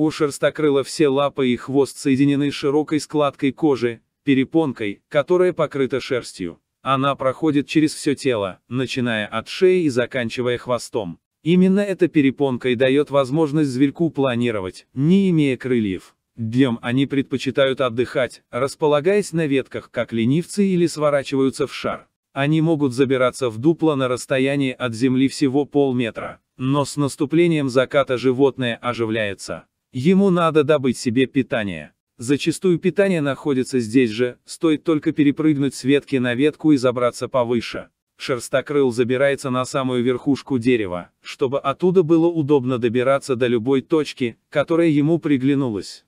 У шерстокрыла все лапы и хвост соединены широкой складкой кожи, перепонкой, которая покрыта шерстью. Она проходит через все тело, начиная от шеи и заканчивая хвостом. Именно эта перепонка и дает возможность зверьку планировать, не имея крыльев. Днем они предпочитают отдыхать, располагаясь на ветках, как ленивцы или сворачиваются в шар. Они могут забираться в дупло на расстоянии от земли всего полметра. Но с наступлением заката животное оживляется. Ему надо добыть себе питание. Зачастую питание находится здесь же, стоит только перепрыгнуть с ветки на ветку и забраться повыше. Шерстокрыл забирается на самую верхушку дерева, чтобы оттуда было удобно добираться до любой точки, которая ему приглянулась.